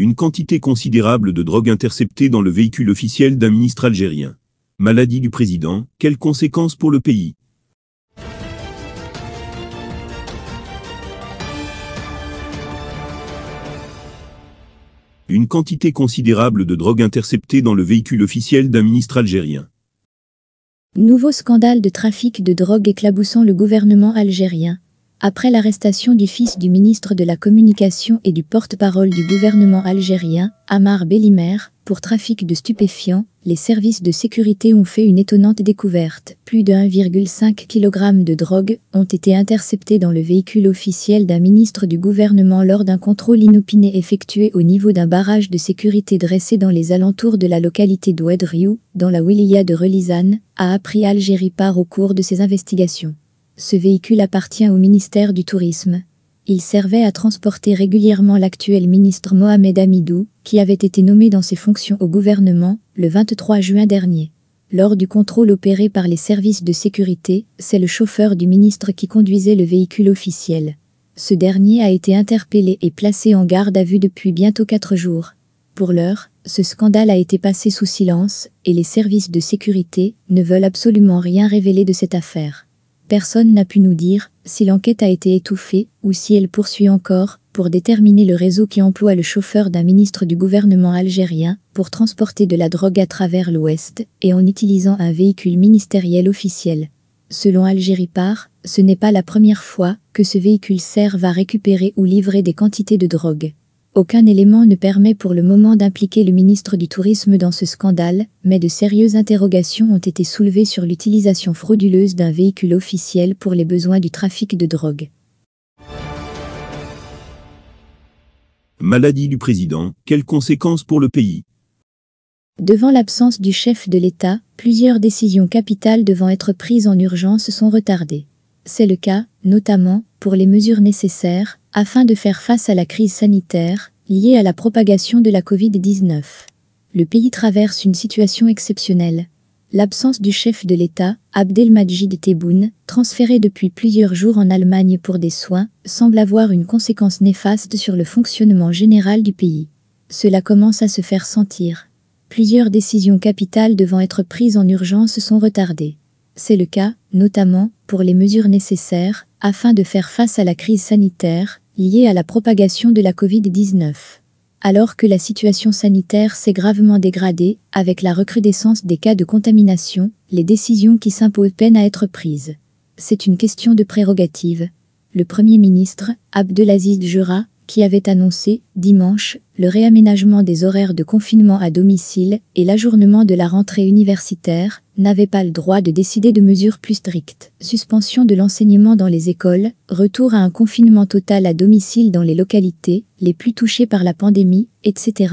une quantité considérable de drogue interceptée dans le véhicule officiel d'un ministre algérien. Maladie du président, quelles conséquences pour le pays Une quantité considérable de drogue interceptée dans le véhicule officiel d'un ministre algérien. Nouveau scandale de trafic de drogue éclaboussant le gouvernement algérien. Après l'arrestation du fils du ministre de la Communication et du porte-parole du gouvernement algérien, Amar Bellimer, pour trafic de stupéfiants, les services de sécurité ont fait une étonnante découverte. Plus de 1,5 kg de drogue ont été interceptés dans le véhicule officiel d'un ministre du gouvernement lors d'un contrôle inopiné effectué au niveau d'un barrage de sécurité dressé dans les alentours de la localité d'Oued dans la wilaya de Relizane, a appris Algérie part au cours de ses investigations. Ce véhicule appartient au ministère du Tourisme. Il servait à transporter régulièrement l'actuel ministre Mohamed Hamidou, qui avait été nommé dans ses fonctions au gouvernement le 23 juin dernier. Lors du contrôle opéré par les services de sécurité, c'est le chauffeur du ministre qui conduisait le véhicule officiel. Ce dernier a été interpellé et placé en garde à vue depuis bientôt quatre jours. Pour l'heure, ce scandale a été passé sous silence et les services de sécurité ne veulent absolument rien révéler de cette affaire. Personne n'a pu nous dire si l'enquête a été étouffée ou si elle poursuit encore pour déterminer le réseau qui emploie le chauffeur d'un ministre du gouvernement algérien pour transporter de la drogue à travers l'Ouest et en utilisant un véhicule ministériel officiel. Selon Algérie Par, ce n'est pas la première fois que ce véhicule sert à récupérer ou livrer des quantités de drogue. Aucun élément ne permet pour le moment d'impliquer le ministre du Tourisme dans ce scandale, mais de sérieuses interrogations ont été soulevées sur l'utilisation frauduleuse d'un véhicule officiel pour les besoins du trafic de drogue. Maladie du président, quelles conséquences pour le pays Devant l'absence du chef de l'État, plusieurs décisions capitales devant être prises en urgence sont retardées. C'est le cas, notamment pour les mesures nécessaires afin de faire face à la crise sanitaire liée à la propagation de la Covid-19. Le pays traverse une situation exceptionnelle. L'absence du chef de l'État, Abdelmajid Tebboune, transféré depuis plusieurs jours en Allemagne pour des soins, semble avoir une conséquence néfaste sur le fonctionnement général du pays. Cela commence à se faire sentir. Plusieurs décisions capitales devant être prises en urgence sont retardées. C'est le cas, notamment, pour les mesures nécessaires afin de faire face à la crise sanitaire liée à la propagation de la Covid-19. Alors que la situation sanitaire s'est gravement dégradée, avec la recrudescence des cas de contamination, les décisions qui s'imposent peinent à être prises. C'est une question de prérogative. Le Premier ministre, Abdelaziz Jura, qui avait annoncé, dimanche, le réaménagement des horaires de confinement à domicile et l'ajournement de la rentrée universitaire, n'avait pas le droit de décider de mesures plus strictes. Suspension de l'enseignement dans les écoles, retour à un confinement total à domicile dans les localités les plus touchées par la pandémie, etc.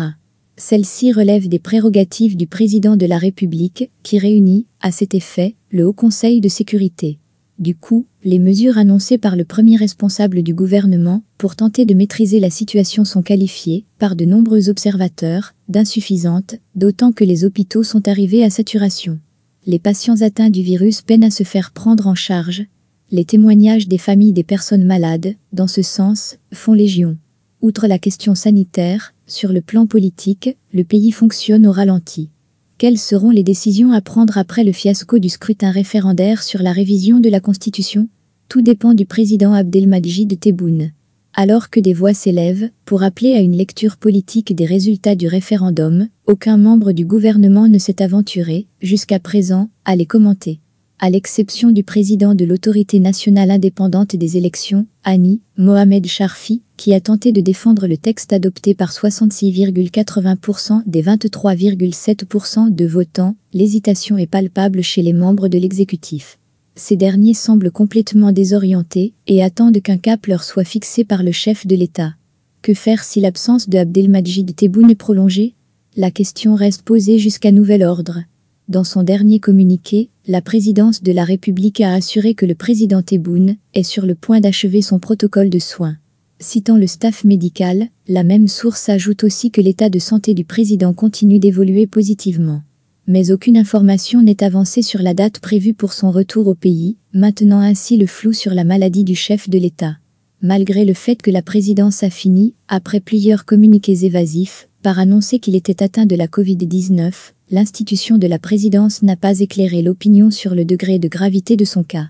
Celle-ci relève des prérogatives du président de la République, qui réunit, à cet effet, le Haut Conseil de sécurité. Du coup, les mesures annoncées par le premier responsable du gouvernement pour tenter de maîtriser la situation sont qualifiées, par de nombreux observateurs, d'insuffisantes, d'autant que les hôpitaux sont arrivés à saturation. Les patients atteints du virus peinent à se faire prendre en charge. Les témoignages des familles des personnes malades, dans ce sens, font légion. Outre la question sanitaire, sur le plan politique, le pays fonctionne au ralenti. Quelles seront les décisions à prendre après le fiasco du scrutin référendaire sur la révision de la Constitution Tout dépend du président Abdelmadjid Tebboune. Alors que des voix s'élèvent pour appeler à une lecture politique des résultats du référendum, aucun membre du gouvernement ne s'est aventuré, jusqu'à présent, à les commenter. À l'exception du président de l'Autorité nationale indépendante des élections, Annie Mohamed Sharfi, qui a tenté de défendre le texte adopté par 66,80% des 23,7% de votants, l'hésitation est palpable chez les membres de l'exécutif. Ces derniers semblent complètement désorientés et attendent qu'un cap leur soit fixé par le chef de l'État. Que faire si l'absence de Abdelmajid Tebboune est prolongée La question reste posée jusqu'à nouvel ordre. Dans son dernier communiqué, la présidence de la République a assuré que le président Tebboune est sur le point d'achever son protocole de soins. Citant le staff médical, la même source ajoute aussi que l'état de santé du président continue d'évoluer positivement. Mais aucune information n'est avancée sur la date prévue pour son retour au pays, maintenant ainsi le flou sur la maladie du chef de l'État. Malgré le fait que la présidence a fini, après plusieurs communiqués évasifs, par annoncer qu'il était atteint de la Covid-19, l'institution de la présidence n'a pas éclairé l'opinion sur le degré de gravité de son cas.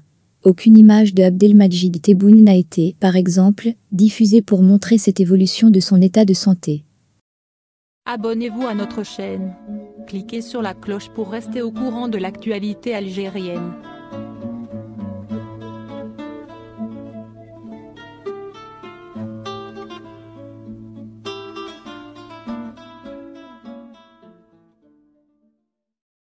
Aucune image de Abdelmajid Tebboune n'a été, par exemple, diffusée pour montrer cette évolution de son état de santé. Abonnez-vous à notre chaîne. Cliquez sur la cloche pour rester au courant de l'actualité algérienne.